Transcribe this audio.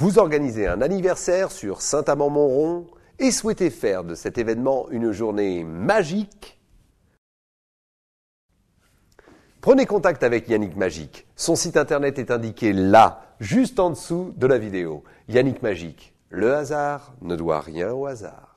Vous organisez un anniversaire sur Saint-Amand-Montrond et souhaitez faire de cet événement une journée magique Prenez contact avec Yannick Magique. Son site internet est indiqué là, juste en dessous de la vidéo. Yannick Magique. Le hasard ne doit rien au hasard.